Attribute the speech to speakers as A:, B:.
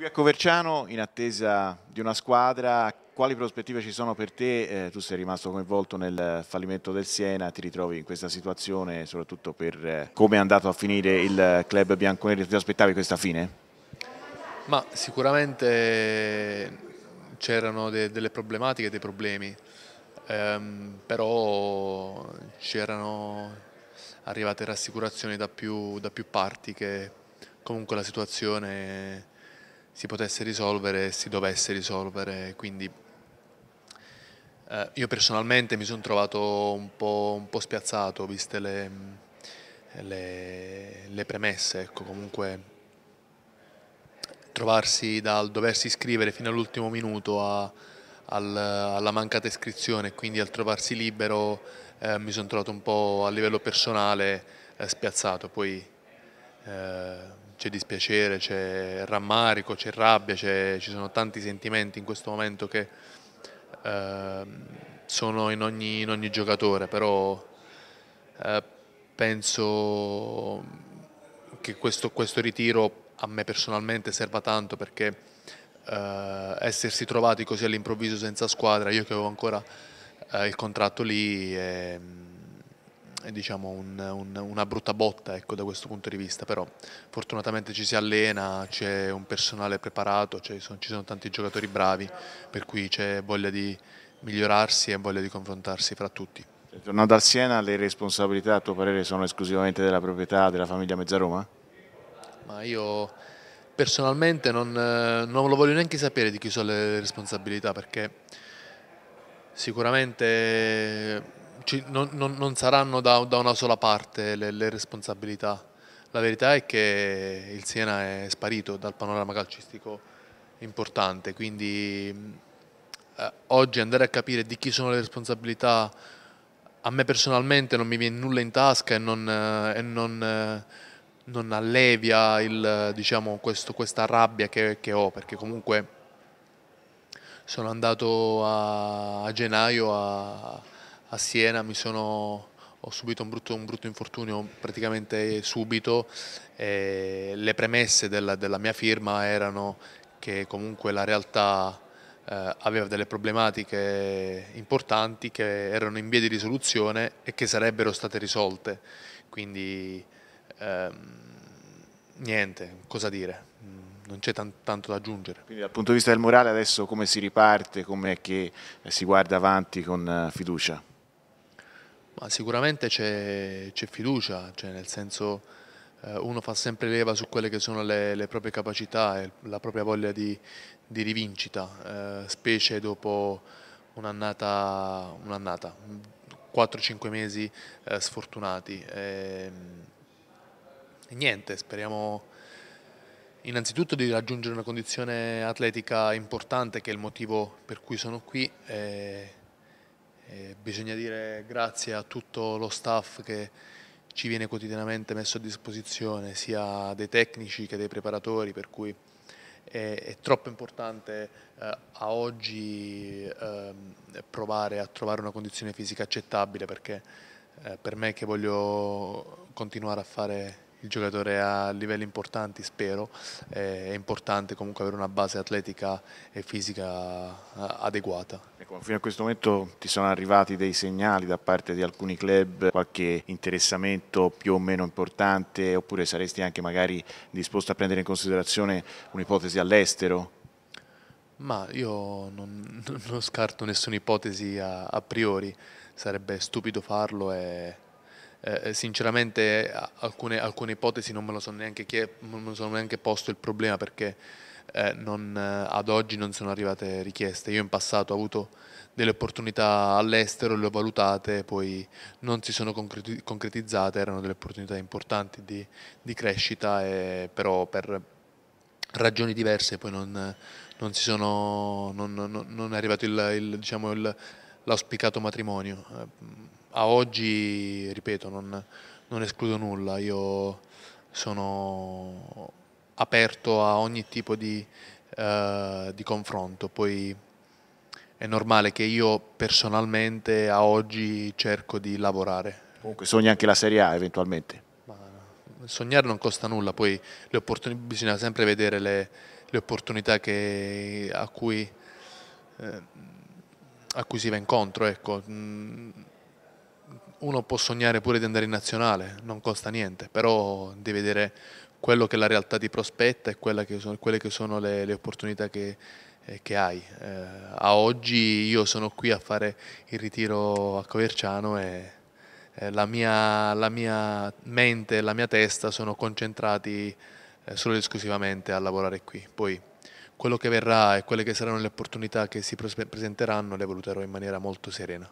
A: Qui a Coverciano, in attesa di una squadra, quali prospettive ci sono per te? Eh, tu sei rimasto coinvolto nel fallimento del Siena, ti ritrovi in questa situazione, soprattutto per eh, come è andato a finire il club bianconeri, ti aspettavi questa fine?
B: Ma sicuramente c'erano de delle problematiche, dei problemi, ehm, però c'erano arrivate rassicurazioni da più, da più parti che comunque la situazione si potesse risolvere e si dovesse risolvere, quindi eh, io personalmente mi sono trovato un po', un po', spiazzato, viste le, le, le premesse, ecco, comunque trovarsi dal doversi iscrivere fino all'ultimo minuto a, al, alla mancata iscrizione, quindi al trovarsi libero eh, mi sono trovato un po' a livello personale eh, spiazzato, poi eh, c'è dispiacere, c'è rammarico, c'è rabbia, ci sono tanti sentimenti in questo momento che eh, sono in ogni, in ogni, giocatore, però eh, penso che questo, questo, ritiro a me personalmente serva tanto perché eh, essersi trovati così all'improvviso senza squadra, io che avevo ancora eh, il contratto lì... E, ehm, diciamo, un, un, una brutta botta ecco, da questo punto di vista, però fortunatamente ci si allena, c'è un personale preparato, ci sono, ci sono tanti giocatori bravi, per cui c'è voglia di migliorarsi e voglia di confrontarsi fra tutti.
A: Tornando al Siena, le responsabilità a tuo parere sono esclusivamente della proprietà della famiglia Mezzaroma?
B: Ma io personalmente non, non, lo voglio neanche sapere di chi sono le responsabilità perché sicuramente ci, non, non, non, saranno da, da, una sola parte le, le responsabilità. La verità è che il Siena è sparito dal panorama calcistico importante, quindi eh, oggi andare a capire di chi sono le responsabilità a me personalmente non mi viene nulla in tasca e non, eh, e non, eh, non allevia il, diciamo, questo, questa rabbia che, che, ho, perché comunque sono andato a, a gennaio a a Siena sono, ho subito un brutto, un brutto, infortunio praticamente subito e le premesse della, della mia firma erano che comunque la realtà eh, aveva delle problematiche importanti che erano in via di risoluzione e che sarebbero state risolte. Quindi ehm, niente, cosa dire? Non c'è tanto da aggiungere.
A: Quindi dal punto di vista del morale adesso come si riparte, come che si guarda avanti con eh, fiducia?
B: Ma sicuramente c'è, fiducia, cioè nel senso eh, uno fa sempre leva su quelle che sono le, le proprie capacità e la propria voglia di, di rivincita, eh, specie dopo un'annata, un'annata 4-5 mesi eh, sfortunati. Ehm, e, niente, speriamo innanzitutto di raggiungere una condizione atletica importante che è il motivo per cui sono qui. E, eh, bisogna dire grazie a tutto lo staff che ci viene quotidianamente messo a disposizione, sia dei tecnici che dei preparatori, per cui è, è troppo importante eh, a oggi eh, provare a trovare una condizione fisica accettabile, perché eh, per me che voglio continuare a fare il giocatore a livelli importanti, spero, eh, è importante comunque avere una base atletica e fisica eh, adeguata. Giacomo, ecco, fino
A: a questo momento ti sono arrivati dei segnali da parte di alcuni club, qualche interessamento più o meno importante oppure saresti anche magari disposto a prendere in considerazione un'ipotesi all'estero?
B: Ma io non, non scarto nessuna ipotesi a, a, priori, sarebbe stupido farlo e eh, sinceramente alcune, alcune, ipotesi non me lo sono neanche, chie- non me lo sono neanche posto il problema perché eh, non, eh, ad oggi non sono arrivate richieste. Io in passato ho avuto delle opportunità all'estero, le ho valutate, poi non si sono concretizzate, erano delle opportunità importanti di, di crescita, e, però per ragioni diverse poi non, non, sono, non è arrivato diciamo, l'auspicato diciamo matrimonio. Eh, a oggi, ripeto, non, escludo nulla, io sono aperto a ogni tipo di, eh, di confronto. Poi è normale che io personalmente a oggi cerco di lavorare.
A: Comunque sogna anche la Serie A eventualmente? Ma
B: sognare non costa nulla, poi le bisogna sempre vedere le, le opportunità che, a, cui, eh, a, cui, si va incontro. Ecco. Mm, uno può sognare pure di andare in nazionale, non costa niente, però devi vedere quello che la realtà ti prospetta e che sono, quelle che sono le, le opportunità che, eh, che hai. Eh, a oggi io sono qui a fare il ritiro a Coverciano e eh, la, mia, la, mia, mente e la mia testa sono concentrati eh, solo ed esclusivamente a lavorare qui. Poi quello che verrà e quelle che saranno le opportunità che si presenteranno le valuterò in maniera molto serena.